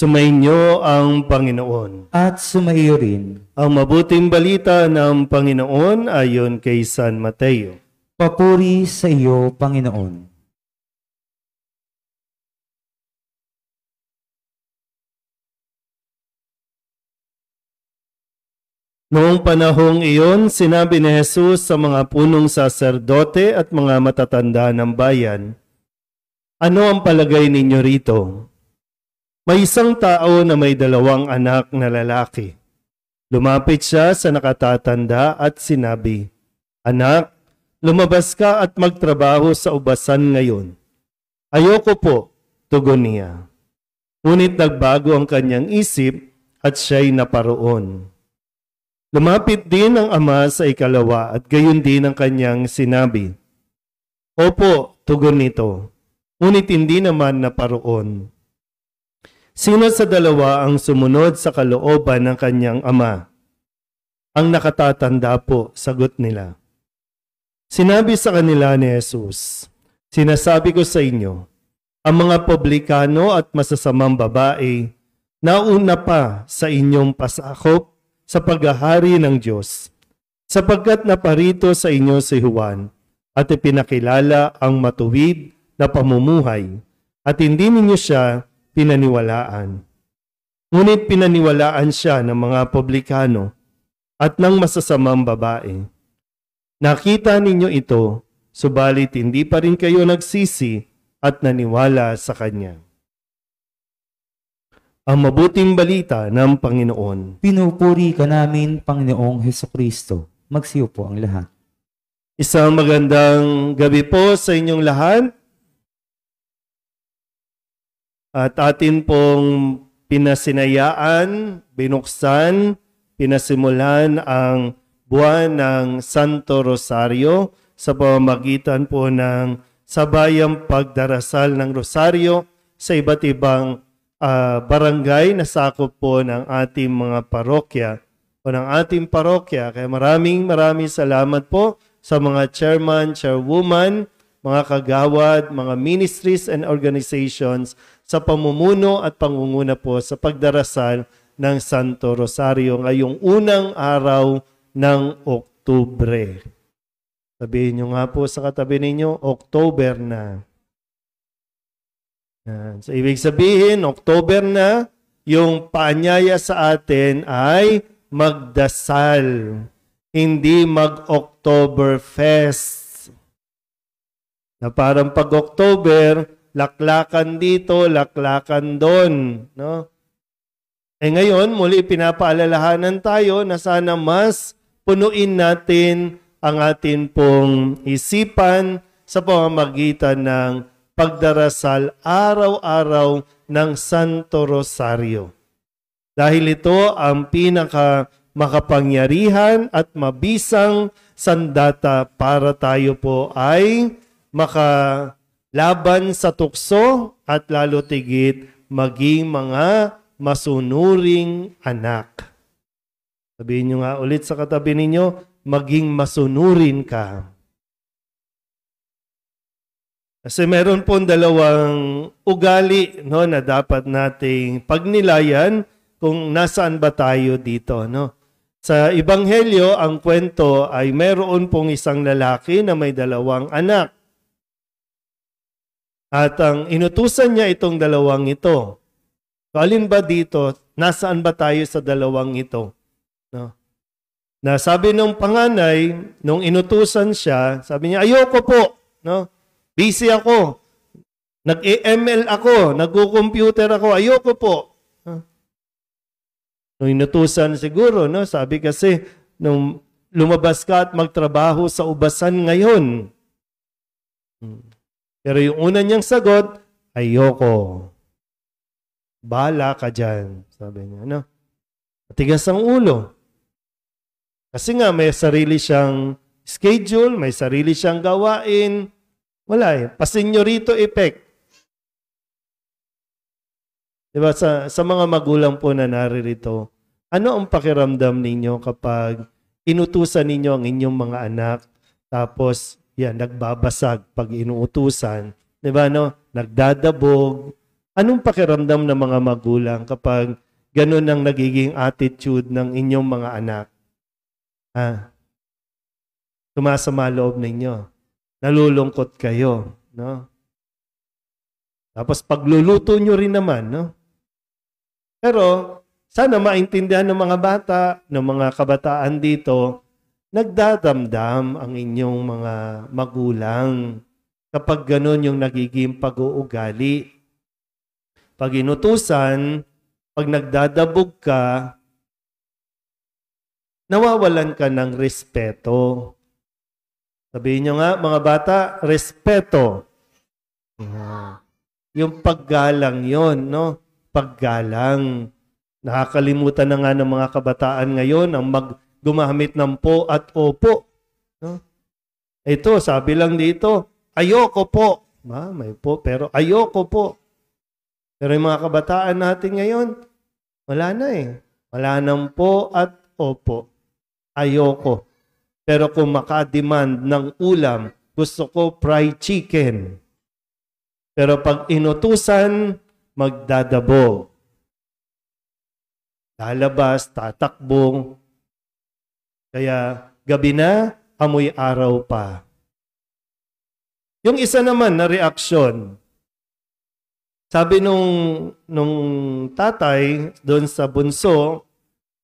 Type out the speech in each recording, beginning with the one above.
Sumainyo ang Panginoon. At sumaiyo rin. Ang mabuting balita ng Panginoon ayon kay San Mateo. Papuri sa iyo, Panginoon. Noong panahong iyon, sinabi ni Jesus sa mga punong saserdote at mga matatanda ng bayan, Ano ang palagay ninyo rito? May isang tao na may dalawang anak na lalaki. Lumapit siya sa nakatatanda at sinabi, Anak, lumabas ka at magtrabaho sa ubasan ngayon. Ayoko po, tugon niya. Ngunit nagbago ang kanyang isip at siya'y naparoon. Lumapit din ang ama sa ikalawa at gayon din ang kanyang sinabi. Opo, tugon nito. Ngunit hindi naman naparoon. Sino sa dalawa ang sumunod sa kalooban ng kanyang ama? Ang nakatatanda po, sagot nila. Sinabi sa kanila ni Jesus, Sinasabi ko sa inyo, ang mga publikano at masasamang babae, nauna pa sa inyong pasakop sa paghahari ng Diyos, sapagkat naparito sa inyo si Juan at ipinakilala ang matuwid na pamumuhay at hindi ninyo siya pinaniwalaan. Ngunit pinaniwalaan siya ng mga publikano at ng masasamang babae. Nakita ninyo ito, subalit hindi pa rin kayo nagsisi at naniwala sa Kanya. Ang mabuting balita ng Panginoon. Pinupuri ka namin, Panginoong Heso Kristo. Magsiyo po ang lahat. Isang magandang gabi po sa inyong lahat. At atin pong pinasinayaan, binuksan, pinasimulan ang buwan ng Santo Rosario sa pamamagitan po ng sabayang pagdarasal ng Rosario sa iba't ibang uh, barangay na sakop po ng ating mga parokya o ng ating parokya. Kaya maraming maraming salamat po sa mga chairman, chairwoman, mga kagawad, mga ministries and organizations sa pamumuno at pangunguna po sa pagdarasal ng Santo Rosario ngayong unang araw ng Oktubre. Sabihin nyo nga po sa katabi ninyo, October na. Yan. So, ibig sabihin, October na, yung paanyaya sa atin ay magdasal, hindi mag october Fest. Na parang pag October, laklakan dito, laklakan doon, no? Eh ngayon, muli pinapaalalahanan tayo na sana mas punuin natin ang atin pong isipan sa pamamagitan ng pagdarasal araw-araw ng Santo Rosario. Dahil ito ang pinaka makapangyarihan at mabisang sandata para tayo po ay makalaban sa tukso at lalo tigit maging mga masunuring anak. Sabihin nyo nga ulit sa katabi ninyo, maging masunurin ka. Kasi meron pong dalawang ugali no, na dapat nating pagnilayan kung nasaan ba tayo dito. No? Sa Ebanghelyo, ang kwento ay meron pong isang lalaki na may dalawang anak. At ang inutusan niya itong dalawang ito. So, alin ba dito? Nasaan ba tayo sa dalawang ito? No? Na sabi nung panganay, nung inutusan siya, sabi niya, ayoko po. No? Busy ako. Nag-ML ako. Nagko-computer ako. Ayoko po. No? Nung inutusan siguro, no? sabi kasi, nung lumabas ka at magtrabaho sa ubasan ngayon. Hmm. Pero yung una niyang sagot, ayoko. Bala ka dyan. Sabi niya, ano? Matigas ang ulo. Kasi nga, may sarili siyang schedule, may sarili siyang gawain. Wala eh. Pasenyorito effect. Diba, sa, sa mga magulang po na naririto, ano ang pakiramdam ninyo kapag inutusan ninyo ang inyong mga anak tapos yan, nagbabasag pag inuutusan. Di ba, no? Nagdadabog. Anong pakiramdam ng mga magulang kapag ganun ang nagiging attitude ng inyong mga anak? Ha? Tumasama loob ninyo. Nalulungkot kayo. No? Tapos pagluluto nyo rin naman. No? Pero sana maintindihan ng mga bata, ng mga kabataan dito, Nagdadamdam ang inyong mga magulang kapag ganun yung nagiging pag-uugali. Pag inutusan, pag nagdadabog ka, nawawalan ka ng respeto. Sabihin nyo nga, mga bata, respeto. Yung paggalang yon, no? Paggalang. Nakakalimutan na nga ng mga kabataan ngayon ang mag gumamit ng po at opo. No? Ito, sabi lang dito, ayoko po. Ah, may po, pero ayoko po. Pero yung mga kabataan natin ngayon, wala na eh. Wala nang po at opo. Ayoko. Pero kung makademand ng ulam, gusto ko fried chicken. Pero pag inutusan, magdadabo. Lalabas, tatakbong, kaya gabi na, amoy araw pa. Yung isa naman na reaksyon, sabi nung, nung tatay doon sa bunso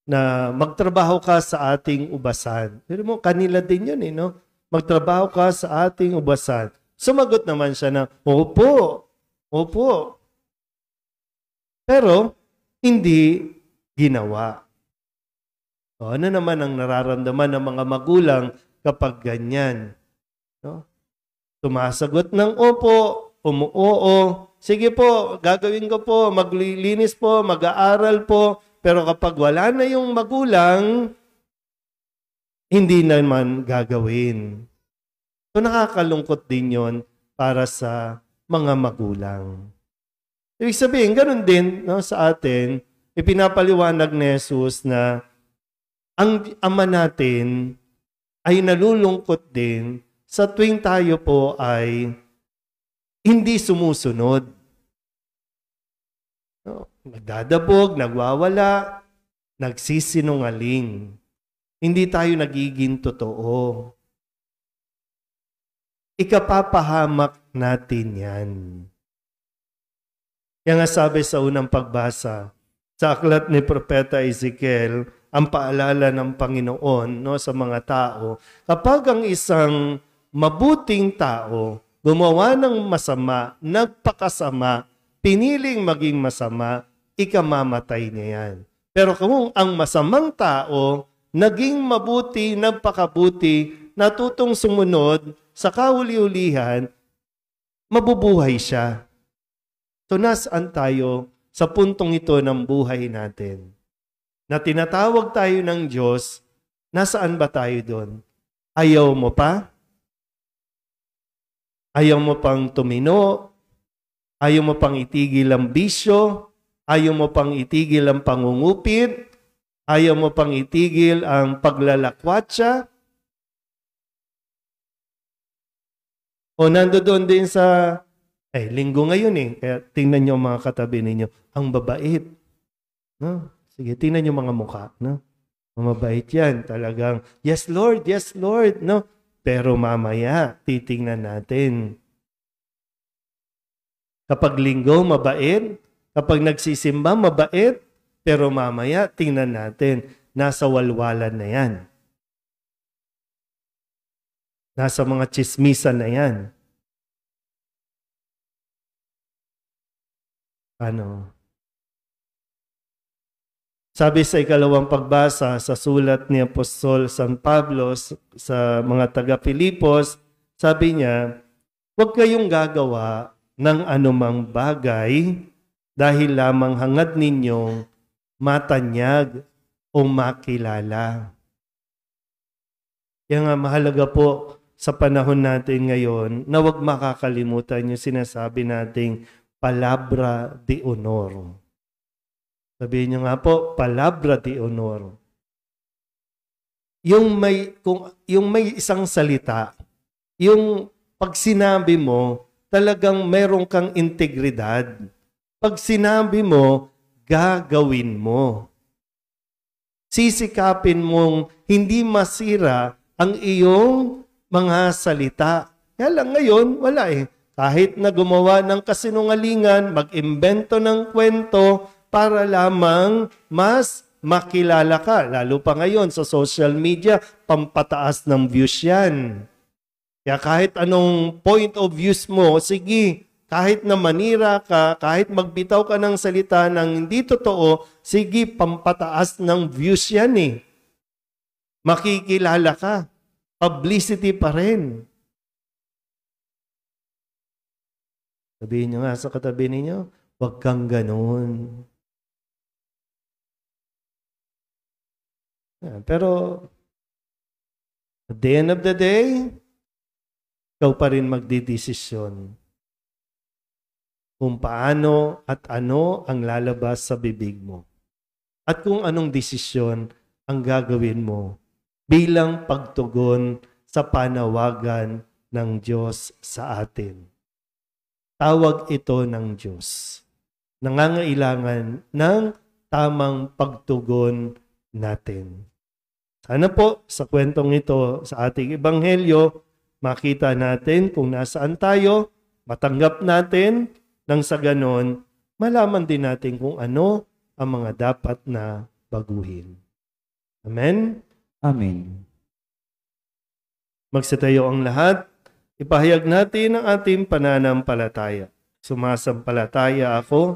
na magtrabaho ka sa ating ubasan. Pero mo, kanila din yun eh, no? Magtrabaho ka sa ating ubasan. Sumagot naman siya na, opo, opo. Pero, hindi ginawa. O, ano naman ang nararamdaman ng mga magulang kapag ganyan? No? Tumasagot ng opo, umuoo, sige po, gagawin ko po, maglilinis po, mag-aaral po. Pero kapag wala na yung magulang, hindi naman gagawin. So nakakalungkot din yon para sa mga magulang. Ibig sabihin, ganun din no, sa atin, ipinapaliwanag ni Jesus na ang ama natin ay nalulungkot din sa tuwing tayo po ay hindi sumusunod. No? Nagdadabog, nagwawala, nagsisinungaling. Hindi tayo nagiging totoo. Ikapapahamak natin yan. Kaya nga sabi sa unang pagbasa, sa aklat ni Propeta Ezekiel, ang paalala ng Panginoon no, sa mga tao. Kapag ang isang mabuting tao gumawa ng masama, nagpakasama, piniling maging masama, ikamamatay niya yan. Pero kung ang masamang tao naging mabuti, nagpakabuti, natutong sumunod sa kahuli-ulihan, mabubuhay siya. So nasaan tayo sa puntong ito ng buhay natin? na tinatawag tayo ng Diyos, nasaan ba tayo doon? Ayaw mo pa? Ayaw mo pang tumino? Ayaw mo pang itigil ang bisyo? Ayaw mo pang itigil ang pangungupit? Ayaw mo pang itigil ang paglalakwatsa? O nando doon din sa, eh, linggo ngayon eh, kaya tingnan nyo mga katabi ninyo, ang babait. No? Sige, tingnan yung mga mukha, no? Mamabait yan, talagang, yes Lord, yes Lord, no? Pero mamaya, titingnan natin. Kapag linggo, mabait. Kapag nagsisimba, mabait. Pero mamaya, tingnan natin, nasa walwalan na yan. Nasa mga chismisa na yan. Ano? Sabi sa ikalawang pagbasa sa sulat ni Apostol San Pablo sa mga taga Filipos, sabi niya, huwag kayong gagawa ng anumang bagay dahil lamang hangad ninyong matanyag o makilala. Kaya nga mahalaga po sa panahon natin ngayon na huwag makakalimutan yung sinasabi nating palabra de honor Sabihin niyo nga po, palabra de honor. Yung may, kung, yung may isang salita, yung pag sinabi mo, talagang meron kang integridad. Pag sinabi mo, gagawin mo. Sisikapin mong hindi masira ang iyong mga salita. Kaya lang ngayon, wala eh. Kahit na gumawa ng kasinungalingan, mag-imbento ng kwento, para lamang mas makilala ka. Lalo pa ngayon sa social media, pampataas ng views yan. Kaya kahit anong point of views mo, sige, kahit na manira ka, kahit magbitaw ka ng salita ng hindi totoo, sige, pampataas ng views yan eh. Makikilala ka. Publicity pa rin. Sabihin niyo nga sa katabi ninyo, huwag kang ganun. Pero, at the end of the day, ikaw pa rin magdidesisyon kung paano at ano ang lalabas sa bibig mo at kung anong desisyon ang gagawin mo bilang pagtugon sa panawagan ng Diyos sa atin. Tawag ito ng Diyos. Nangangailangan ng tamang pagtugon natin. Sana po sa kwentong ito sa ating ebanghelyo, makita natin kung nasaan tayo, matanggap natin, nang sa ganon, malaman din natin kung ano ang mga dapat na baguhin. Amen? Amen. Magsitayo ang lahat, ipahayag natin ang ating pananampalataya. Sumasampalataya ako